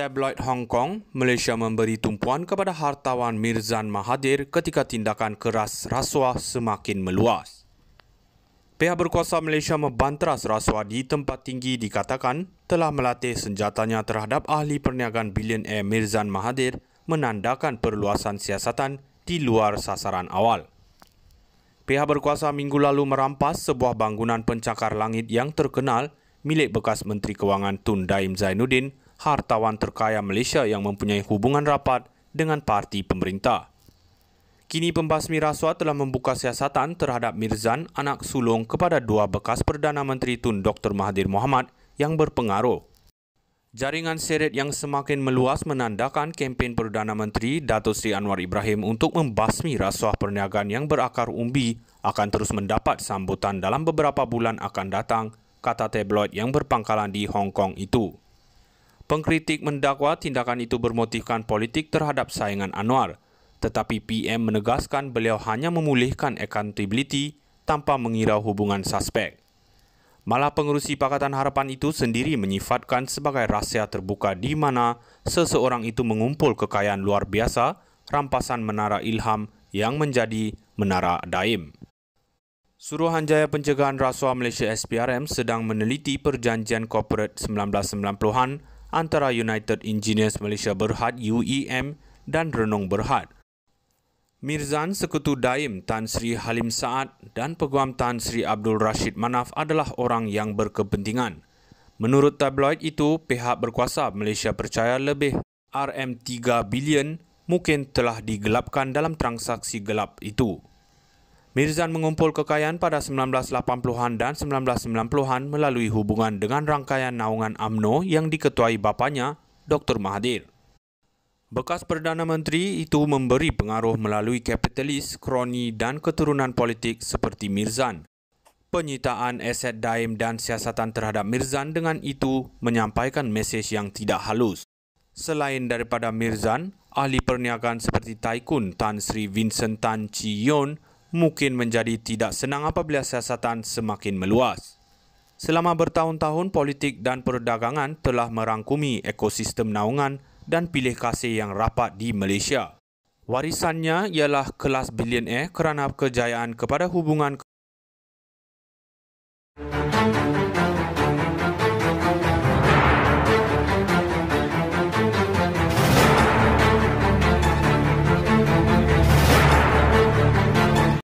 tabloid Hong Kong, Malaysia memberi tumpuan kepada hartawan Mirzan Mahathir ketika tindakan keras rasuah semakin meluas. Pihak berkuasa Malaysia membantras rasuah di tempat tinggi dikatakan telah melatih senjatanya terhadap ahli perniagaan bilionaire Mirzan Mahathir menandakan perluasan siasatan di luar sasaran awal. Pihak berkuasa minggu lalu merampas sebuah bangunan pencakar langit yang terkenal milik bekas Menteri Kewangan Tun Daim Zainuddin hartawan terkaya Malaysia yang mempunyai hubungan rapat dengan parti pemerintah. Kini pembasmi rasuah telah membuka siasatan terhadap Mirzan, anak sulung kepada dua bekas Perdana Menteri Tun Dr. Mahathir Mohamad yang berpengaruh. Jaringan seret yang semakin meluas menandakan kempen Perdana Menteri Datuk Seri Anwar Ibrahim untuk membasmi rasuah perniagaan yang berakar umbi akan terus mendapat sambutan dalam beberapa bulan akan datang, kata tabloid yang berpangkalan di Hong Kong itu. Pengkritik mendakwa tindakan itu bermotifkan politik terhadap saingan Anwar. Tetapi PM menegaskan beliau hanya memulihkan accountability tanpa mengira hubungan suspek. Malah pengurusi Pakatan Harapan itu sendiri menyifatkan sebagai rahsia terbuka di mana seseorang itu mengumpul kekayaan luar biasa rampasan Menara Ilham yang menjadi Menara Daim. Suruhanjaya Pencegahan Rasuah Malaysia SPRM sedang meneliti perjanjian corporate 1990-an antara United Engineers Malaysia Berhad UEM dan Renung Berhad. Mirzan Sekutu Daim Tan Sri Halim Saad dan Peguam Tan Sri Abdul Rashid Manaf adalah orang yang berkepentingan. Menurut tabloid itu, pihak berkuasa Malaysia percaya lebih RM3 bilion mungkin telah digelapkan dalam transaksi gelap itu. Mirzan mengumpul kekayaan pada 1980-an dan 1990-an melalui hubungan dengan rangkaian naungan AMNO yang diketuai bapanya, Dr. Mahathir. Bekas Perdana Menteri itu memberi pengaruh melalui kapitalis, kroni dan keturunan politik seperti Mirzan. Penyitaan aset daim dan siasatan terhadap Mirzan dengan itu menyampaikan mesej yang tidak halus. Selain daripada Mirzan, ahli perniagaan seperti Taikun Tan Sri Vincent Tan Chi Yon mungkin menjadi tidak senang apabila siasatan semakin meluas. Selama bertahun-tahun, politik dan perdagangan telah merangkumi ekosistem naungan dan pilih kasih yang rapat di Malaysia. Warisannya ialah kelas bilion eh kerana kejayaan kepada hubungan